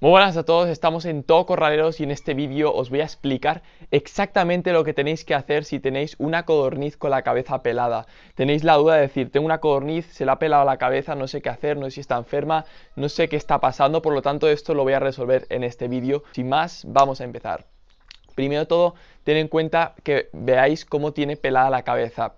Muy buenas a todos, estamos en Todo Corraleros y en este vídeo os voy a explicar exactamente lo que tenéis que hacer si tenéis una codorniz con la cabeza pelada. Tenéis la duda de decir, tengo una codorniz, se la ha pelado la cabeza, no sé qué hacer, no sé si está enferma, no sé qué está pasando, por lo tanto esto lo voy a resolver en este vídeo. Sin más, vamos a empezar. Primero todo, ten en cuenta que veáis cómo tiene pelada la cabeza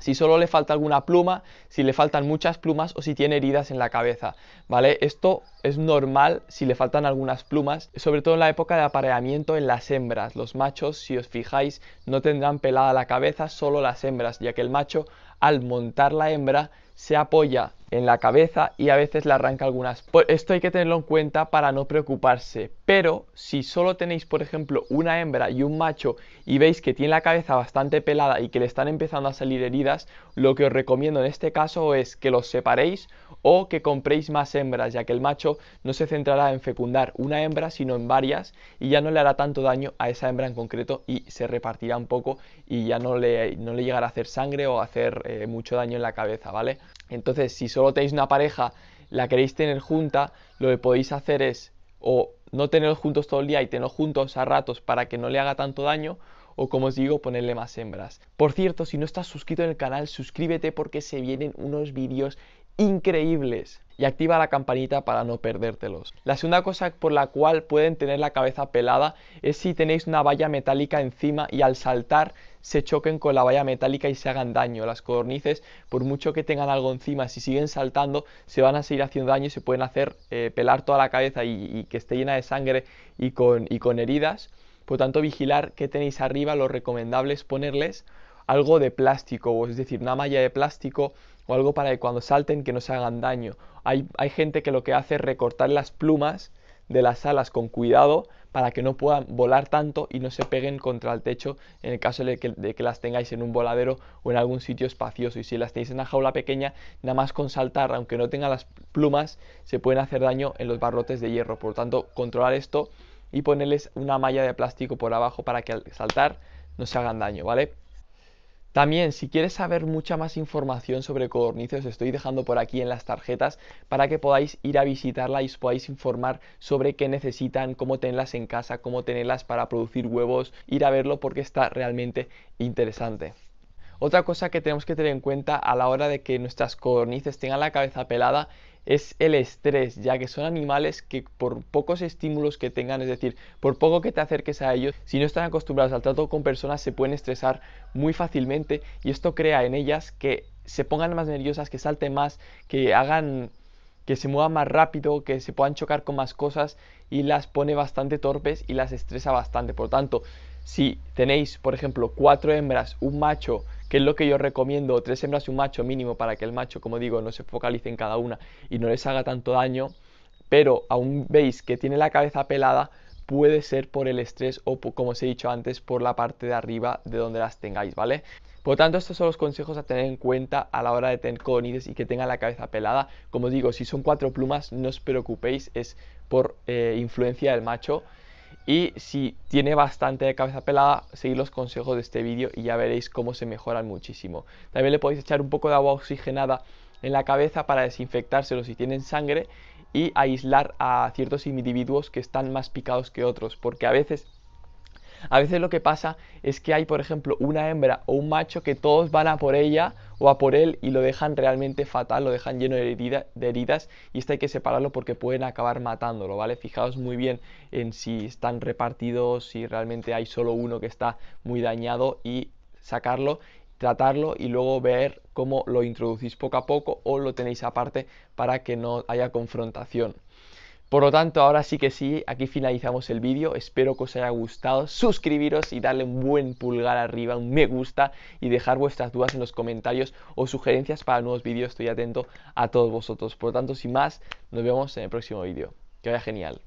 si solo le falta alguna pluma, si le faltan muchas plumas o si tiene heridas en la cabeza, ¿vale? Esto es normal si le faltan algunas plumas, sobre todo en la época de apareamiento en las hembras. Los machos, si os fijáis, no tendrán pelada la cabeza, solo las hembras, ya que el macho al montar la hembra se apoya en la cabeza y a veces le arranca algunas. Pues esto hay que tenerlo en cuenta para no preocuparse. Pero si solo tenéis, por ejemplo, una hembra y un macho y veis que tiene la cabeza bastante pelada y que le están empezando a salir heridas, lo que os recomiendo en este caso es que los separéis o que compréis más hembras, ya que el macho no se centrará en fecundar una hembra, sino en varias y ya no le hará tanto daño a esa hembra en concreto y se repartirá un poco y ya no le, no le llegará a hacer sangre o hacer eh, mucho daño en la cabeza, ¿vale? Entonces, si solo tenéis una pareja, la queréis tener junta, lo que podéis hacer es o no tenerlos juntos todo el día y tenerlos juntos a ratos para que no le haga tanto daño, o como os digo, ponerle más hembras. Por cierto, si no estás suscrito en el canal, suscríbete porque se vienen unos vídeos increíbles y activa la campanita para no perdértelos. La segunda cosa por la cual pueden tener la cabeza pelada es si tenéis una valla metálica encima y al saltar se choquen con la valla metálica y se hagan daño. Las cornices, por mucho que tengan algo encima, si siguen saltando, se van a seguir haciendo daño y se pueden hacer eh, pelar toda la cabeza y, que esté llena de sangre y con, y con heridas. Por tanto, vigilar qué tenéis arriba, lo recomendable es ponerles algo de plástico, es decir, una malla de plástico o algo para que cuando salten que no se hagan daño. Hay, gente que lo que hace es recortar las plumas de las alas con cuidado para que no puedan volar tanto y no se peguen contra el techo en el caso de que, de que, las tengáis en un voladero o en algún sitio espacioso. Y si las tenéis en una jaula pequeña, nada más con saltar, aunque no tengan las plumas, se pueden hacer daño en los barrotes de hierro. Por lo tanto, controlar esto y ponerles una malla de plástico por abajo para que al saltar no se hagan daño, ¿vale? También, si quieres saber mucha más información sobre codornices, estoy dejando por aquí en las tarjetas para que podáis ir a visitarla y os podáis informar sobre qué necesitan, cómo tenerlas en casa, cómo tenerlas para producir huevos, ir a verlo porque está realmente interesante. Otra cosa que tenemos que tener en cuenta a la hora de que nuestras cornices tengan la cabeza pelada es el estrés, ya que son animales que por pocos estímulos que tengan, es decir, por poco que te acerques a ellos, si no están acostumbrados al trato con personas se pueden estresar muy fácilmente y esto crea en ellas que se pongan más nerviosas, que salten más, que hagan que se muevan más rápido, que se puedan chocar con más cosas y las pone bastante torpes y las estresa bastante. Por tanto, si tenéis, por ejemplo, cuatro hembras, un macho, que es lo que yo recomiendo, tres hembras y un macho mínimo para que el macho, como digo, no se focalice en cada una y no les haga tanto daño, pero aún veis que tiene la cabeza pelada, puede ser por el estrés o como os he dicho antes, por la parte de arriba de donde las tengáis, ¿vale? Por lo tanto, estos son los consejos a tener en cuenta a la hora de tener conides y que tenga la cabeza pelada. Como digo, si son cuatro plumas, no os preocupéis, es por eh, influencia del macho. Y si tiene bastante de cabeza pelada, seguid los consejos de este vídeo y ya veréis cómo se mejoran muchísimo. También le podéis echar un poco de agua oxigenada en la cabeza para desinfectárselo si tienen sangre y aislar a ciertos individuos que están más picados que otros, porque a veces a veces lo que pasa es que hay, por ejemplo, una hembra o un macho que todos van a por ella o a por él y lo dejan realmente fatal, lo dejan lleno de, heridas y esto hay que separarlo porque pueden acabar matándolo, ¿vale? Fijaos muy bien en si están repartidos, si realmente hay solo uno que está muy dañado y sacarlo tratarlo y luego ver cómo lo introducís poco a poco o lo tenéis aparte para que no haya confrontación. Por lo tanto, ahora sí que sí, aquí finalizamos el vídeo. Espero que os haya gustado. Suscribiros y darle un buen pulgar arriba, un me gusta y dejar vuestras dudas en los comentarios o sugerencias para nuevos vídeos. Estoy atento a todos vosotros. Por lo tanto, sin más, nos vemos en el próximo vídeo. Que vaya genial.